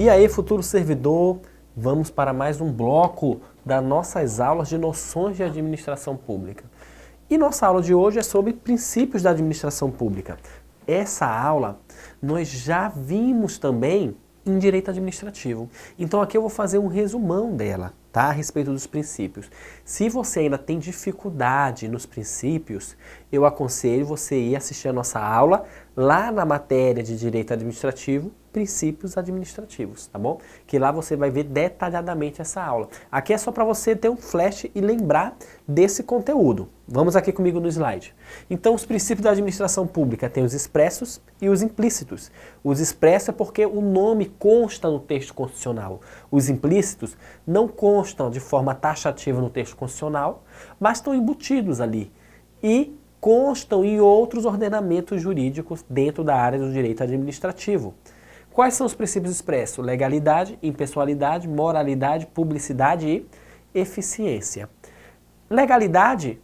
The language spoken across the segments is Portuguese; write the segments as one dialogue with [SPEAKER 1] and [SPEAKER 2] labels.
[SPEAKER 1] E aí, futuro servidor, vamos para mais um bloco das nossas aulas de noções de administração pública. E nossa aula de hoje é sobre princípios da administração pública. Essa aula nós já vimos também em direito administrativo. Então aqui eu vou fazer um resumão dela, tá? A respeito dos princípios. Se você ainda tem dificuldade nos princípios, eu aconselho você ir assistir a nossa aula lá na matéria de direito administrativo princípios administrativos, tá bom? Que lá você vai ver detalhadamente essa aula. Aqui é só para você ter um flash e lembrar desse conteúdo. Vamos aqui comigo no slide. Então, os princípios da administração pública tem os expressos e os implícitos. Os expressos é porque o nome consta no texto constitucional. Os implícitos não constam de forma taxativa no texto constitucional, mas estão embutidos ali. E constam em outros ordenamentos jurídicos dentro da área do direito administrativo. Quais são os princípios expressos? Legalidade, impessoalidade, moralidade, publicidade e eficiência. Legalidade,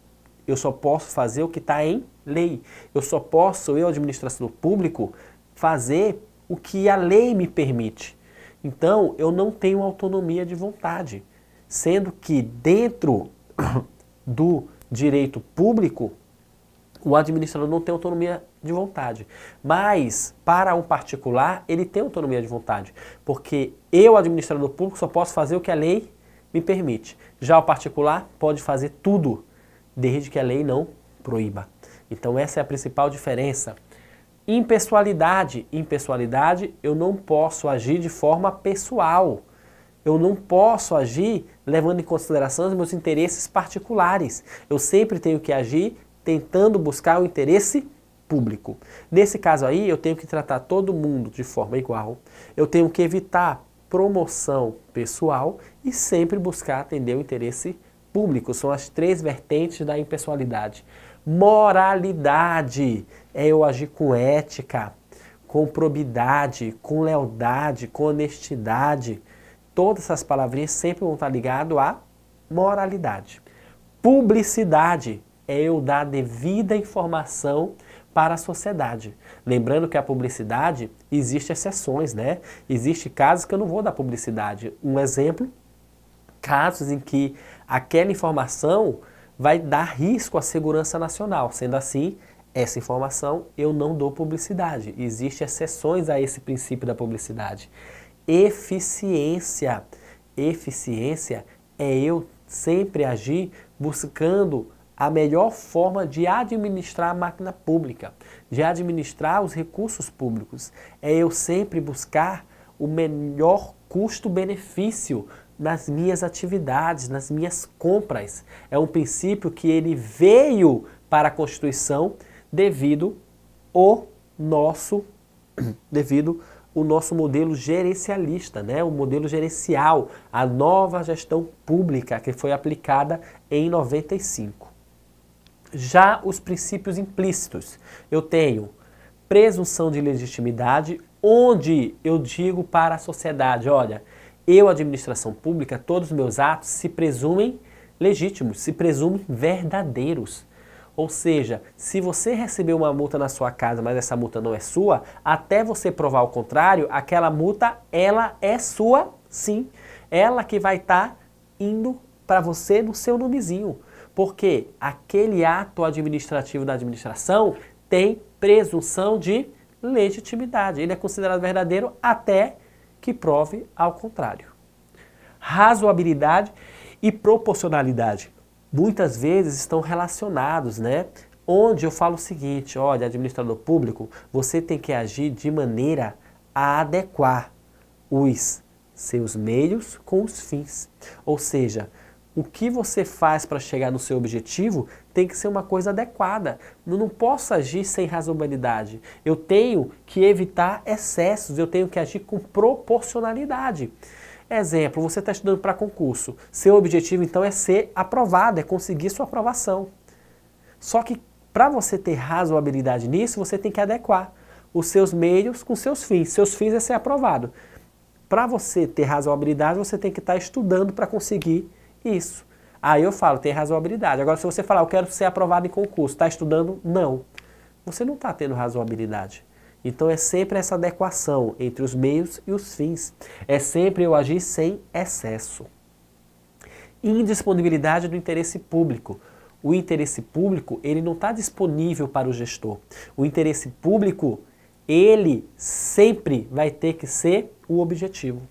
[SPEAKER 1] eu só posso fazer o que está em lei. Eu só posso, eu, administração público, fazer o que a lei me permite. Então, eu não tenho autonomia de vontade, sendo que dentro do direito público, o administrador não tem autonomia de vontade. Mas, para um particular, ele tem autonomia de vontade. Porque eu, administrador público, só posso fazer o que a lei me permite. Já o particular pode fazer tudo, desde que a lei não proíba. Então, essa é a principal diferença. Impessoalidade. Impessoalidade, eu não posso agir de forma pessoal. Eu não posso agir levando em consideração os meus interesses particulares. Eu sempre tenho que agir tentando buscar o interesse público. Nesse caso aí, eu tenho que tratar todo mundo de forma igual, eu tenho que evitar promoção pessoal e sempre buscar atender o interesse público. São as três vertentes da impessoalidade. Moralidade é eu agir com ética, com probidade, com lealdade, com honestidade. Todas essas palavrinhas sempre vão estar ligadas à moralidade. Publicidade é eu dar devida informação para a sociedade. Lembrando que a publicidade existe exceções, né? Existe casos que eu não vou dar publicidade. Um exemplo, casos em que aquela informação vai dar risco à segurança nacional. Sendo assim, essa informação eu não dou publicidade. Existem exceções a esse princípio da publicidade. Eficiência. Eficiência é eu sempre agir buscando a melhor forma de administrar a máquina pública, de administrar os recursos públicos. É eu sempre buscar o melhor custo-benefício nas minhas atividades, nas minhas compras. É um princípio que ele veio para a Constituição devido ao nosso devido o nosso modelo gerencialista, né? o modelo gerencial, a nova gestão pública que foi aplicada em 95. Já os princípios implícitos, eu tenho presunção de legitimidade, onde eu digo para a sociedade, olha, eu, administração pública, todos os meus atos se presumem legítimos, se presumem verdadeiros. Ou seja, se você recebeu uma multa na sua casa, mas essa multa não é sua, até você provar o contrário, aquela multa, ela é sua, sim. Ela que vai estar tá indo para você no seu nomezinho. Porque aquele ato administrativo da administração tem presunção de legitimidade. Ele é considerado verdadeiro até que prove ao contrário. Razoabilidade e proporcionalidade muitas vezes estão relacionados, né? Onde eu falo o seguinte, olha, administrador público, você tem que agir de maneira a adequar os seus meios com os fins. Ou seja, o que você faz para chegar no seu objetivo tem que ser uma coisa adequada. Eu não posso agir sem razoabilidade. Eu tenho que evitar excessos, eu tenho que agir com proporcionalidade. Exemplo, você está estudando para concurso. Seu objetivo então é ser aprovado, é conseguir sua aprovação. Só que para você ter razoabilidade nisso, você tem que adequar os seus meios com seus fins. Seus fins é ser aprovado. Para você ter razoabilidade, você tem que estar tá estudando para conseguir isso. Aí eu falo, tem razoabilidade. Agora, se você falar, eu quero ser aprovado em concurso, está estudando? Não. Você não está tendo razoabilidade. Então é sempre essa adequação entre os meios e os fins. É sempre eu agir sem excesso. Indisponibilidade do interesse público. O interesse público, ele não está disponível para o gestor. O interesse público, ele sempre vai ter que ser o objetivo.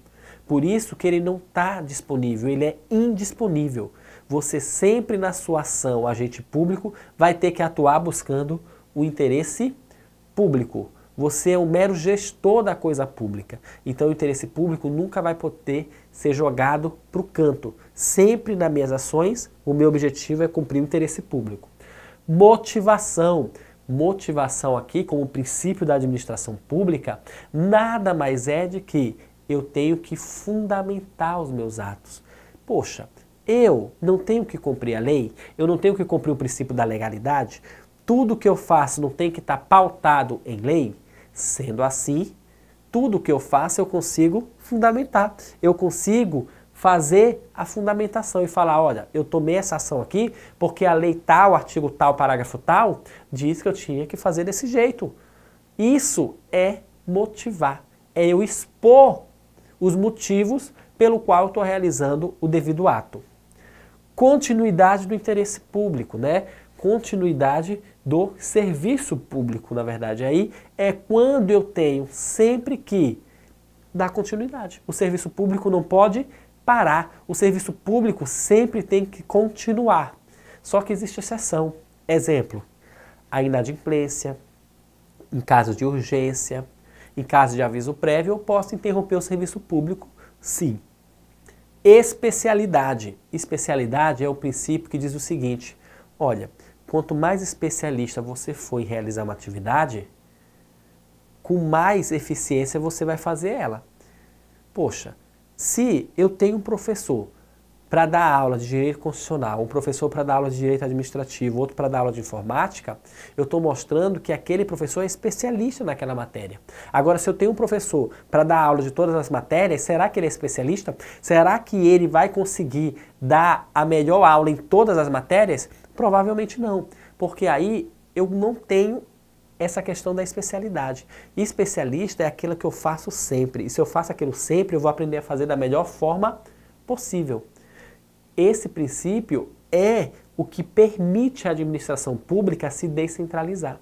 [SPEAKER 1] Por isso que ele não está disponível, ele é indisponível. Você sempre na sua ação, agente público, vai ter que atuar buscando o interesse público. Você é um mero gestor da coisa pública. Então o interesse público nunca vai poder ser jogado para o canto. Sempre nas minhas ações, o meu objetivo é cumprir o interesse público. Motivação. Motivação aqui, como princípio da administração pública, nada mais é de que eu tenho que fundamentar os meus atos. Poxa, eu não tenho que cumprir a lei, eu não tenho que cumprir o princípio da legalidade, tudo que eu faço não tem que estar tá pautado em lei? Sendo assim, tudo que eu faço eu consigo fundamentar, eu consigo fazer a fundamentação e falar, olha, eu tomei essa ação aqui porque a lei tal, artigo tal, parágrafo tal, diz que eu tinha que fazer desse jeito. Isso é motivar, é eu expor os motivos pelo qual estou realizando o devido ato. Continuidade do interesse público, né? Continuidade do serviço público, na verdade. Aí é quando eu tenho sempre que dar continuidade. O serviço público não pode parar. O serviço público sempre tem que continuar. Só que existe exceção. Exemplo, a inadimplência, em caso de urgência, em caso de aviso prévio, eu posso interromper o serviço público, sim. Especialidade. Especialidade é o princípio que diz o seguinte: olha, quanto mais especialista você for em realizar uma atividade, com mais eficiência você vai fazer ela. Poxa, se eu tenho um professor para dar aula de direito constitucional, um professor para dar aula de direito administrativo, outro para dar aula de informática, eu estou mostrando que aquele professor é especialista naquela matéria. Agora, se eu tenho um professor para dar aula de todas as matérias, será que ele é especialista? Será que ele vai conseguir dar a melhor aula em todas as matérias? Provavelmente não, porque aí eu não tenho essa questão da especialidade. especialista é aquilo que eu faço sempre. E se eu faço aquilo sempre, eu vou aprender a fazer da melhor forma possível. Esse princípio é o que permite a administração pública se descentralizar.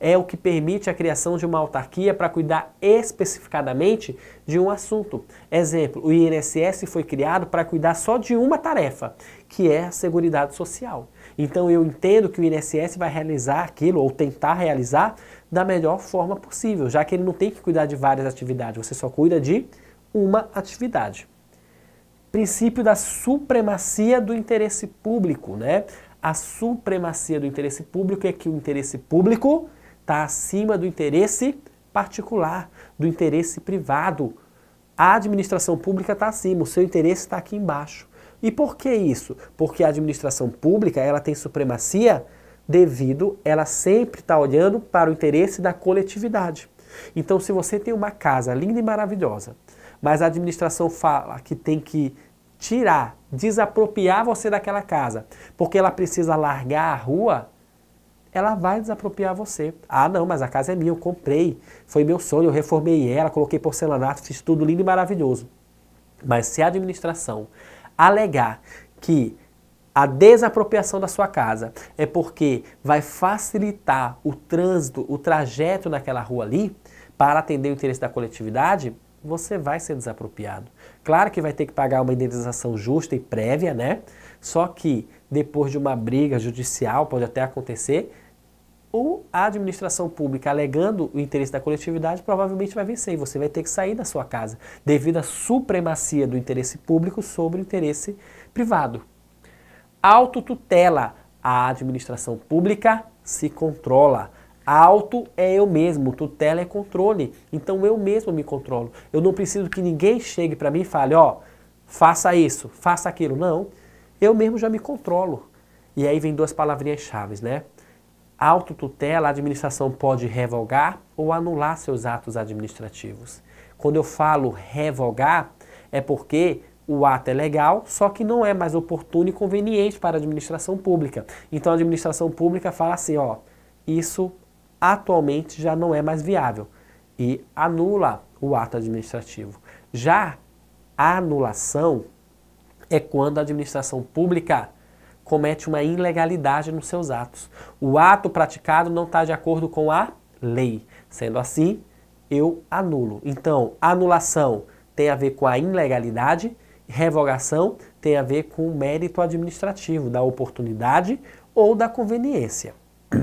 [SPEAKER 1] É o que permite a criação de uma autarquia para cuidar especificadamente de um assunto. Exemplo, o INSS foi criado para cuidar só de uma tarefa, que é a Seguridade Social. Então eu entendo que o INSS vai realizar aquilo, ou tentar realizar, da melhor forma possível, já que ele não tem que cuidar de várias atividades, você só cuida de uma atividade princípio da supremacia do interesse público, né? A supremacia do interesse público é que o interesse público está acima do interesse particular, do interesse privado. A administração pública está acima, o seu interesse está aqui embaixo. E por que isso? Porque a administração pública ela tem supremacia devido ela sempre está olhando para o interesse da coletividade. Então, se você tem uma casa linda e maravilhosa, mas a administração fala que tem que tirar, desapropriar você daquela casa, porque ela precisa largar a rua, ela vai desapropriar você. Ah, não, mas a casa é minha, eu comprei, foi meu sonho, eu reformei ela, coloquei porcelanato, fiz tudo lindo e maravilhoso. Mas se a administração alegar que a desapropriação da sua casa é porque vai facilitar o trânsito, o trajeto naquela rua ali, para atender o interesse da coletividade, você vai ser desapropriado. Claro que vai ter que pagar uma indenização justa e prévia, né? Só que depois de uma briga judicial, pode até acontecer, ou a administração pública alegando o interesse da coletividade provavelmente vai vencer e você vai ter que sair da sua casa devido à supremacia do interesse público sobre o interesse privado. Autotutela. A administração pública se controla. Auto é eu mesmo, tutela é controle. Então eu mesmo me controlo. Eu não preciso que ninguém chegue para mim e fale, ó, oh, faça isso, faça aquilo. Não, eu mesmo já me controlo. E aí vem duas palavrinhas chaves, né? Autotutela, a administração pode revogar ou anular seus atos administrativos. Quando eu falo revogar, é porque o ato é legal, só que não é mais oportuno e conveniente para a administração pública. Então a administração pública fala assim, ó, isso atualmente já não é mais viável e anula o ato administrativo. Já a anulação é quando a administração pública comete uma ilegalidade nos seus atos. O ato praticado não está de acordo com a lei. Sendo assim, eu anulo. Então, anulação tem a ver com a ilegalidade, revogação tem a ver com o mérito administrativo, da oportunidade ou da conveniência.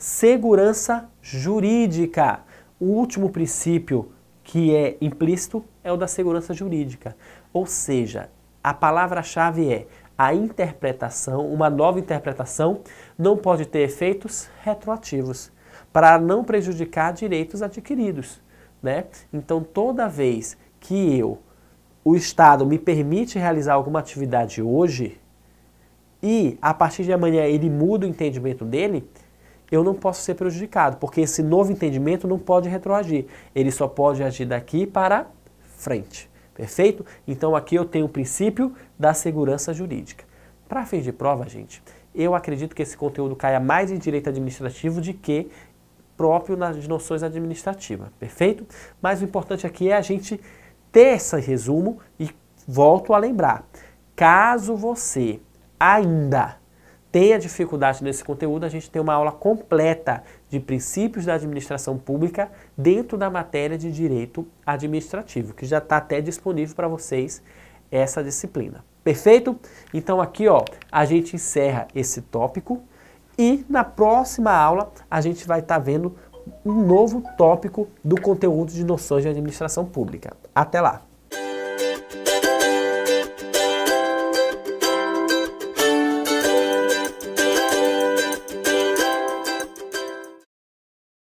[SPEAKER 1] Segurança jurídica. O último princípio que é implícito é o da segurança jurídica. Ou seja, a palavra-chave é a interpretação, uma nova interpretação, não pode ter efeitos retroativos, para não prejudicar direitos adquiridos. Né? Então, toda vez que eu, o Estado, me permite realizar alguma atividade hoje, e a partir de amanhã ele muda o entendimento dele, eu não posso ser prejudicado, porque esse novo entendimento não pode retroagir. Ele só pode agir daqui para frente. Perfeito? Então aqui eu tenho o princípio da segurança jurídica. Para fim de prova, gente, eu acredito que esse conteúdo caia mais em direito administrativo de que próprio nas noções administrativas, perfeito? Mas o importante aqui é a gente ter esse resumo e volto a lembrar. Caso você ainda ter a dificuldade nesse conteúdo, a gente tem uma aula completa de princípios da administração pública dentro da matéria de direito administrativo, que já está até disponível para vocês essa disciplina. Perfeito? Então aqui ó, a gente encerra esse tópico e na próxima aula a gente vai estar tá vendo um novo tópico do conteúdo de noções de administração pública. Até lá!